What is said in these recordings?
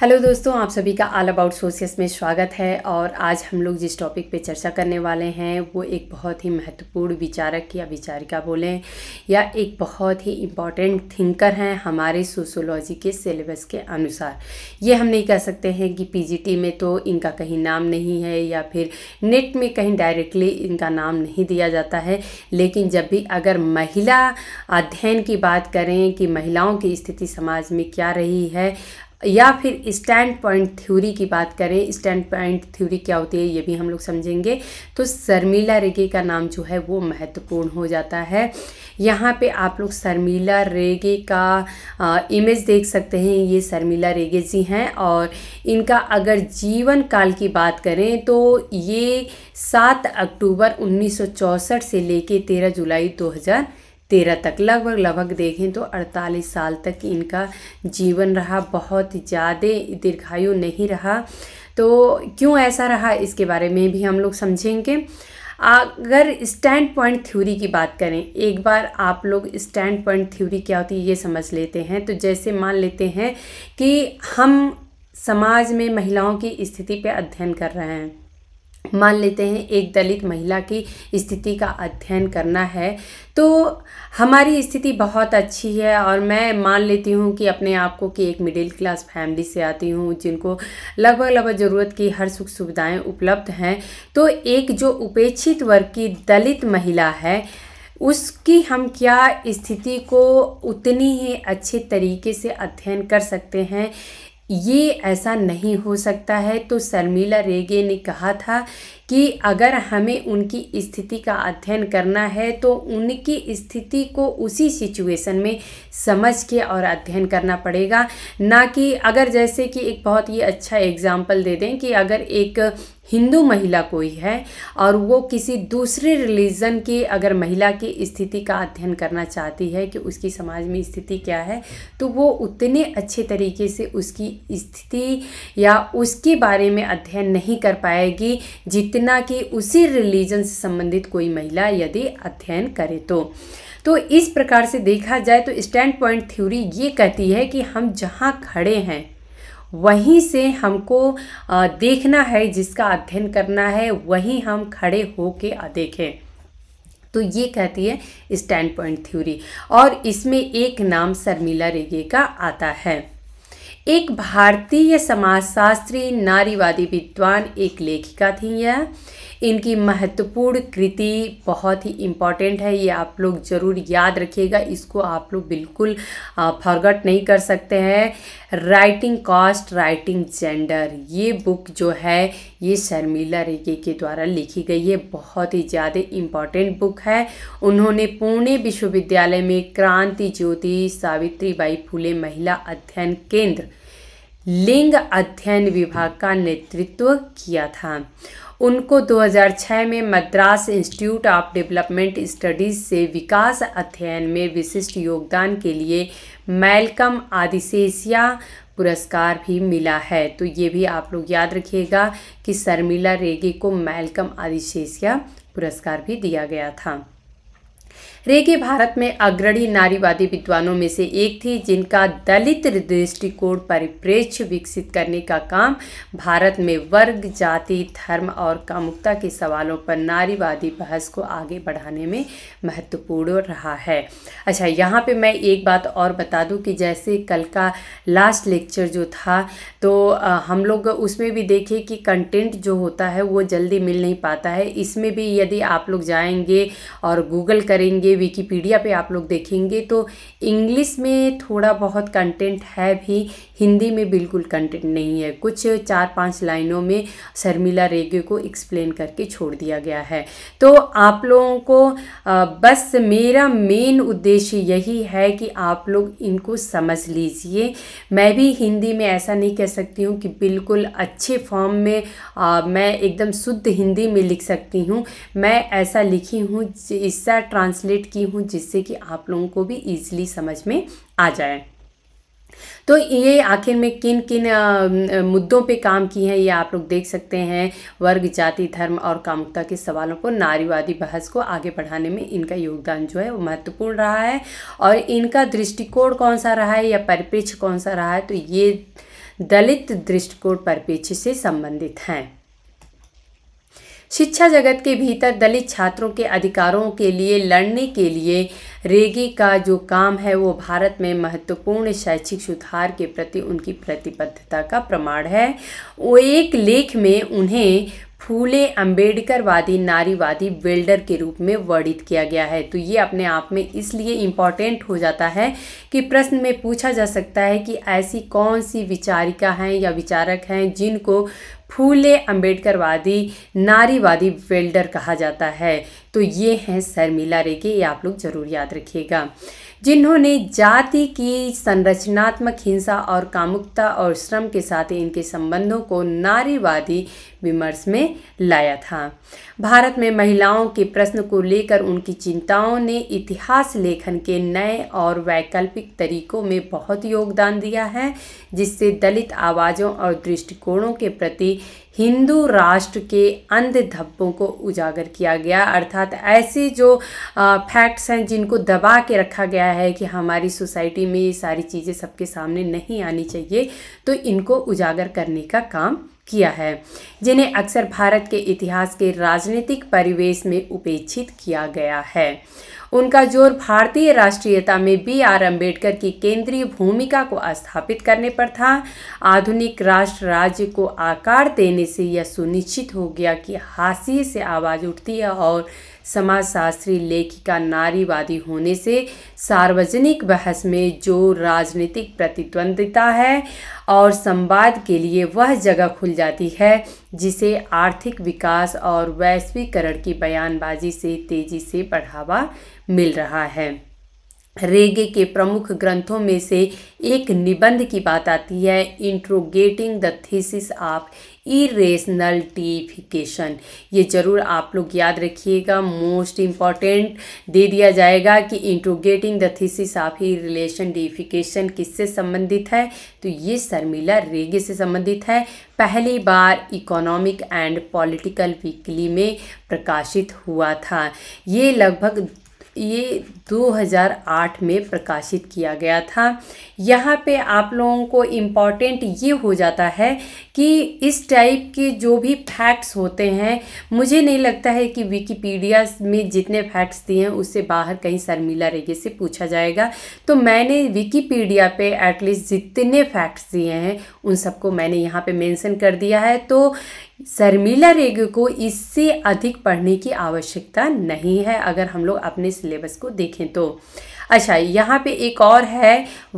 hello दोस्तों आप सभी का ऑल अबाउट सोर्सेस में स्वागत है और आज हम लोग जिस टॉपिक पे चर्चा करने वाले हैं वो एक बहुत ही महत्वपूर्ण विचारक या विचारिका बोलें या एक बहुत ही इम्पॉर्टेंट थिंकर हैं हमारे सोशोलॉजी के सिलेबस के अनुसार ये हम नहीं कह सकते हैं कि पीजीटी में तो इनका कहीं नाम नहीं है या फिर नेट में कहीं डायरेक्टली इनका नाम नहीं दिया जाता है लेकिन जब भी अगर महिला अध्ययन की बात करें कि महिलाओं की स्थिति समाज में क्या रही है या फिर स्टैंड पॉइंट थ्योरी की बात करें स्टैंड पॉइंट थ्योरी क्या होती है ये भी हम लोग समझेंगे तो शर्मिला रेगे का नाम जो है वो महत्वपूर्ण हो जाता है यहाँ पे आप लोग शर्मिला रेगे का आ, इमेज देख सकते हैं ये शर्मिला रेगे जी हैं और इनका अगर जीवन काल की बात करें तो ये सात अक्टूबर उन्नीस से लेके तेरह जुलाई दो तेरह तक लगभग लगभग देखें तो अड़तालीस साल तक इनका जीवन रहा बहुत ज़्यादा दीर्घायु नहीं रहा तो क्यों ऐसा रहा इसके बारे में भी हम लोग समझेंगे अगर स्टैंड पॉइंट थ्योरी की बात करें एक बार आप लोग स्टैंड पॉइंट थ्योरी क्या होती है ये समझ लेते हैं तो जैसे मान लेते हैं कि हम समाज में महिलाओं की स्थिति पर अध्ययन कर रहे हैं मान लेते हैं एक दलित महिला की स्थिति का अध्ययन करना है तो हमारी स्थिति बहुत अच्छी है और मैं मान लेती हूँ कि अपने आप को कि एक मिडिल क्लास फैमिली से आती हूँ जिनको लगभग लगभग ज़रूरत की हर सुख सुविधाएं उपलब्ध हैं तो एक जो उपेक्षित वर्ग की दलित महिला है उसकी हम क्या स्थिति को उतनी ही अच्छे तरीके से अध्ययन कर सकते हैं ये ऐसा नहीं हो सकता है तो शर्मिला रेगे ने कहा था कि अगर हमें उनकी स्थिति का अध्ययन करना है तो उनकी स्थिति को उसी सिचुएशन में समझ के और अध्ययन करना पड़ेगा ना कि अगर जैसे कि एक बहुत ही अच्छा एग्जाम्पल दे दें कि अगर एक हिंदू महिला कोई है और वो किसी दूसरे रिलीजन की अगर महिला की स्थिति का अध्ययन करना चाहती है कि उसकी समाज में स्थिति क्या है तो वो उतने अच्छे तरीके से उसकी स्थिति या उसके बारे में अध्ययन नहीं कर पाएगी जित इतना कि उसी रिलीजन से संबंधित कोई महिला यदि अध्ययन करे तो तो इस प्रकार से देखा जाए तो स्टैंड पॉइंट थ्योरी ये कहती है कि हम जहाँ खड़े हैं वहीं से हमको देखना है जिसका अध्ययन करना है वहीं हम खड़े होके देखें तो ये कहती है स्टैंड पॉइंट थ्योरी और इसमें एक नाम शर्मिला रेगे का आता है एक भारतीय समाजशास्त्री नारीवादी विद्वान एक लेखिका थी यह इनकी महत्वपूर्ण कृति बहुत ही इम्पॉर्टेंट है ये आप लोग ज़रूर याद रखिएगा इसको आप लोग बिल्कुल फॉरगट नहीं कर सकते हैं राइटिंग कॉस्ट राइटिंग जेंडर ये बुक जो है ये शर्मिला रेगे के द्वारा लिखी गई है बहुत ही ज़्यादा इम्पॉर्टेंट बुक है उन्होंने पुणे विश्वविद्यालय में क्रांति ज्योति बाई फूले महिला अध्ययन केंद्र लिंग अध्ययन विभाग का नेतृत्व किया था उनको 2006 में Madras institute of development studies से विकास अध्ययन में विशिष्ट योगदान के लिए मैलकम आदिशेसिया पुरस्कार भी मिला है तो ये भी आप लोग याद रखिएगा कि शर्मिला रेगे को मैलकम आदिशेसिया पुरस्कार भी दिया गया था रेगे भारत में अग्रणी नारीवादी विद्वानों में से एक थी जिनका दलित दृष्टिकोण परिप्रेक्ष्य विकसित करने का काम भारत में वर्ग जाति धर्म और कामुकता के सवालों पर नारीवादी बहस को आगे बढ़ाने में महत्वपूर्ण रहा है अच्छा यहाँ पे मैं एक बात और बता दूँ कि जैसे कल का लास्ट लेक्चर जो था तो हम लोग उसमें भी देखें कि कंटेंट जो होता है वो जल्दी मिल नहीं पाता है इसमें भी यदि आप लोग जाएंगे और गूगल करेंगे विकीपीडिया पे आप लोग देखेंगे तो इंग्लिश में थोड़ा बहुत कंटेंट है भी हिंदी में बिल्कुल कंटेंट नहीं है कुछ चार पांच लाइनों में शर्मिला रेगे को एक्सप्लेन करके छोड़ दिया गया है तो आप लोगों को बस मेरा मेन उद्देश्य यही है कि आप लोग इनको समझ लीजिए मैं भी हिंदी में ऐसा नहीं कह सकती हूँ कि बिल्कुल अच्छे फॉर्म में आ, मैं एकदम शुद्ध हिंदी में लिख सकती हूँ मैं ऐसा लिखी हूँ इससे ट्रांसलेट क्रिएट की हूँ जिससे कि आप लोगों को भी ईजिली समझ में आ जाए तो ये आखिर में किन किन आ, मुद्दों पे काम की है ये आप लोग देख सकते हैं वर्ग जाति धर्म और कामुकता के सवालों को नारीवादी बहस को आगे बढ़ाने में इनका योगदान जो है वो महत्वपूर्ण रहा है और इनका दृष्टिकोण कौन सा रहा है या परिप्रेक्ष्य कौन सा रहा है तो ये दलित दृष्टिकोण परिप्रेक्ष्य से संबंधित हैं शिक्षा जगत के भीतर दलित छात्रों के अधिकारों के लिए लड़ने के लिए रेगी का जो काम है वो भारत में महत्वपूर्ण शैक्षिक सुधार के प्रति उनकी प्रतिबद्धता का प्रमाण है वो एक लेख में उन्हें फूले अंबेडकरवादी नारीवादी बिल्डर के रूप में वर्णित किया गया है तो ये अपने आप में इसलिए इम्पॉर्टेंट हो जाता है कि प्रश्न में पूछा जा सकता है कि ऐसी कौन सी विचारिका हैं या विचारक हैं जिनको फूले अंबेडकरवादी नारीवादी वेल्डर कहा जाता है तो ये हैं शर्मिला रेगे ये आप लोग ज़रूर याद रखिएगा जिन्होंने जाति की संरचनात्मक हिंसा और कामुकता और श्रम के साथ इनके संबंधों को नारीवादी विमर्श में लाया था भारत में महिलाओं के प्रश्न को लेकर उनकी चिंताओं ने इतिहास लेखन के नए और वैकल्पिक तरीकों में बहुत योगदान दिया है जिससे दलित आवाज़ों और दृष्टिकोणों के प्रति हिंदू राष्ट्र के अंध धब्बों को उजागर किया गया अर्थात ऐसे जो फैक्ट्स हैं जिनको दबा के रखा गया है कि हमारी सोसाइटी में ये सारी चीज़ें सबके सामने नहीं आनी चाहिए तो इनको उजागर करने का काम किया है जिन्हें अक्सर भारत के इतिहास के राजनीतिक परिवेश में उपेक्षित किया गया है उनका जोर भारतीय राष्ट्रीयता में बी आर अम्बेडकर की केंद्रीय भूमिका को स्थापित करने पर था आधुनिक राष्ट्र राज्य को आकार देने से यह सुनिश्चित हो गया कि हाशिए से आवाज़ उठती है और समाजशास्त्री लेखिका नारीवादी होने से सार्वजनिक बहस में जो राजनीतिक प्रतिद्वंदिता है और संवाद के लिए वह जगह खुल जाती है जिसे आर्थिक विकास और वैश्वीकरण की बयानबाजी से तेजी से बढ़ावा मिल रहा है रेगे के प्रमुख ग्रंथों में से एक निबंध की बात आती है interrogating the thesis of irrational deification ये ज़रूर आप लोग याद रखिएगा मोस्ट इम्पॉर्टेंट दे दिया जाएगा कि interrogating the thesis of irrational deification किससे संबंधित है तो ये शर्मिला रेगे से संबंधित है पहली बार इकोनॉमिक एंड पॉलिटिकल वीकली में प्रकाशित हुआ था ये लगभग ये 2008 में प्रकाशित किया गया था यहाँ पे आप लोगों को इम्पॉर्टेंट ये हो जाता है कि इस टाइप के जो भी फैक्ट्स होते हैं मुझे नहीं लगता है कि विकीपीडिया में जितने फैक्ट्स दिए हैं उससे बाहर कहीं शर्मिला रेगे से पूछा जाएगा तो मैंने विकीपीडिया पे एटलीस्ट जितने फैक्ट्स दिए हैं उन सबको मैंने यहाँ पे मेंशन कर दिया है तो शर्मिला रेग को इससे अधिक पढ़ने की आवश्यकता नहीं है अगर हम लोग अपने सिलेबस को देखें तो अच्छा यहाँ पे एक और है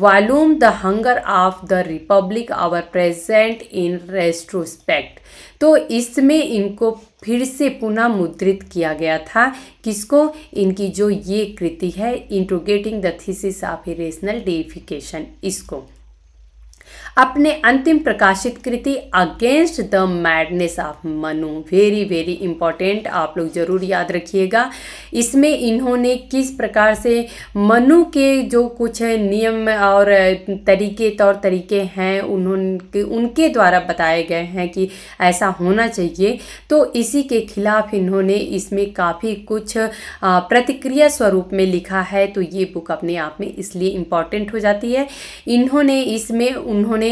volume the hunger of the republic our present in retrospect तो इसमें इनको फिर से पुनः मुद्रित किया गया था किसको इनकी जो ये कृति है interrogating the thesis of irrational deification इसको अपने अंतिम प्रकाशित कृति against the madness of Manu very very important आप लोग ज़रूर याद रखिएगा इसमें इन्होंने किस प्रकार से मनु के जो कुछ नियम और तरीके तौर तरीके हैं उन्होंने उनके द्वारा बताए गए हैं कि ऐसा होना चाहिए तो इसी के खिलाफ इन्होंने इसमें काफ़ी कुछ प्रतिक्रिया स्वरूप में लिखा है तो ये बुक अपने आप में इसलिए इम्पॉर्टेंट हो जाती है इन्होंने इसमें उन उन्होंने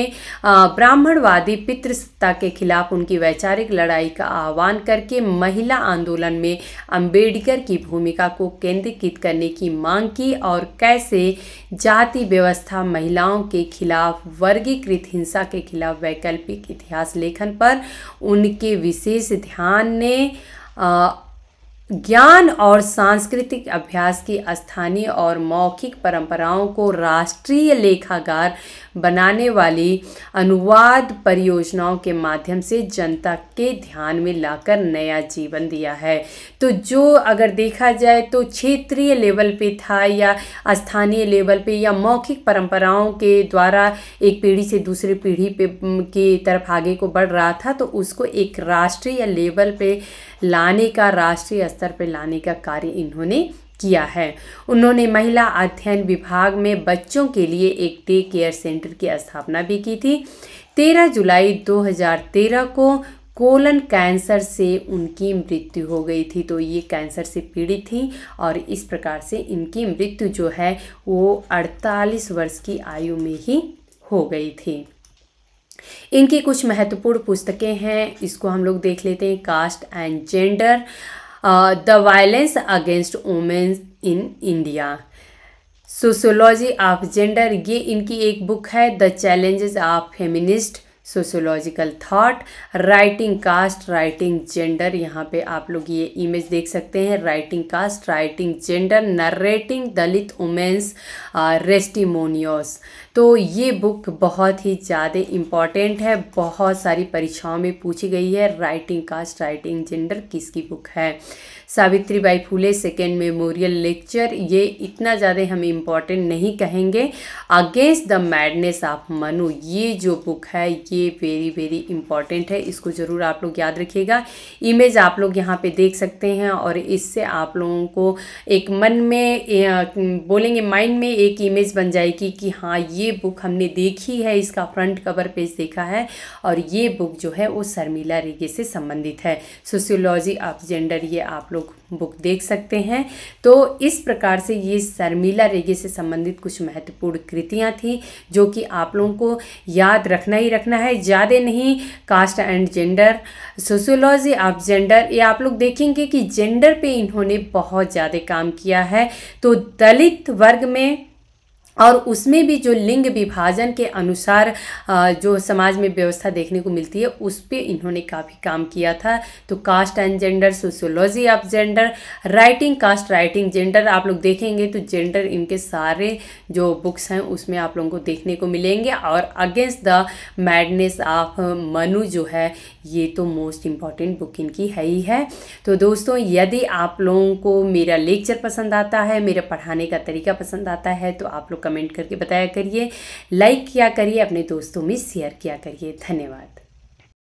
ब्राह्मणवादी पितृसत्ता के खिलाफ उनकी वैचारिक लड़ाई का आह्वान करके महिला आंदोलन में अंबेडकर की भूमिका को केंद्रीकृत करने की मांग की और कैसे जाति व्यवस्था महिलाओं के खिलाफ वर्गीकृत हिंसा के खिलाफ वैकल्पिक इतिहास लेखन पर उनके विशेष ध्यान ने ज्ञान और सांस्कृतिक अभ्यास की स्थानीय और मौखिक परंपराओं को राष्ट्रीय लेखागार बनाने वाली अनुवाद परियोजनाओं के माध्यम से जनता के ध्यान में लाकर नया जीवन दिया है तो जो अगर देखा जाए तो क्षेत्रीय लेवल पे था या स्थानीय लेवल पे या मौखिक परंपराओं के द्वारा एक पीढ़ी से दूसरी पीढ़ी पे की तरफ आगे को बढ़ रहा था तो उसको एक राष्ट्रीय लेवल पे लाने का राष्ट्रीय स्तर पर लाने का कार्य इन्होंने किया है उन्होंने महिला अध्ययन विभाग में बच्चों के लिए एक डे केयर सेंटर की स्थापना भी की थी 13 जुलाई 2013 को कोलन कैंसर से उनकी मृत्यु हो गई थी तो ये कैंसर से पीड़ित थी और इस प्रकार से इनकी मृत्यु जो है वो 48 वर्ष की आयु में ही हो गई थी इनकी कुछ महत्वपूर्ण पुस्तकें हैं इसको हम लोग देख लेते हैं caste and gender the violence against womens in India sociology of gender ये इनकी एक बुक है the challenges of feminist sociological thought writing caste writing gender यहाँ पे आप लोग ये इमेज देख सकते हैं writing caste writing gender narrating Dalit womens testimonios तो ये बुक बहुत ही ज़्यादा इम्पॉर्टेंट है बहुत सारी परीक्षाओं में पूछी गई है राइटिंग कास्ट राइटिंग जेंडर किसकी बुक है Savitri Bai Phule second memorial lecture ये इतना ज़्यादा हम इम्पॉर्टेंट नहीं कहेंगे against the madness of Manu ये जो बुक है ये वेरी वेरी इंपॉर्टेंट है इसको ज़रूर आप लोग याद रखिएगा इमेज आप लोग यहाँ पे देख सकते हैं और इससे आप लोगों को एक मन में बोलेंगे माइंड में एक इमेज बन जाएगी कि हाँ ये बुक हमने देखी है इसका फ्रंट कवर पेज देखा है और ये बुक जो है वो शर्मिला रेगे से संबंधित है सोशियोलॉजी ऑफ जेंडर ये आप लोग बुक देख सकते हैं तो इस प्रकार से ये शर्मिला रेगे से संबंधित कुछ महत्वपूर्ण कृतियाँ थी जो कि आप लोगों को याद रखना ही रखना है ज़्यादा नहीं caste and gender sociology of gender ये आप लोग देखेंगे कि जेंडर पे इन्होंने बहुत ज़्यादा काम किया है तो दलित वर्ग में और उसमें भी जो लिंग विभाजन के अनुसार जो समाज में व्यवस्था देखने को मिलती है उस पर इन्होंने काफ़ी काम किया था तो caste and gender sociology of gender writing caste writing gender आप लोग देखेंगे तो जेंडर इनके सारे जो बुक्स हैं उसमें आप लोगों को देखने को मिलेंगे और against the madness of Manu जो है ये तो मोस्ट इम्पॉर्टेंट बुक इनकी है ही है तो दोस्तों यदि आप लोगों को मेरा लेक्चर पसंद आता है मेरा पढ़ाने का तरीका पसंद आता है तो आप लोग कमेंट करके बताया करिए लाइक किया करिए अपने दोस्तों में शेयर किया करिए धन्यवाद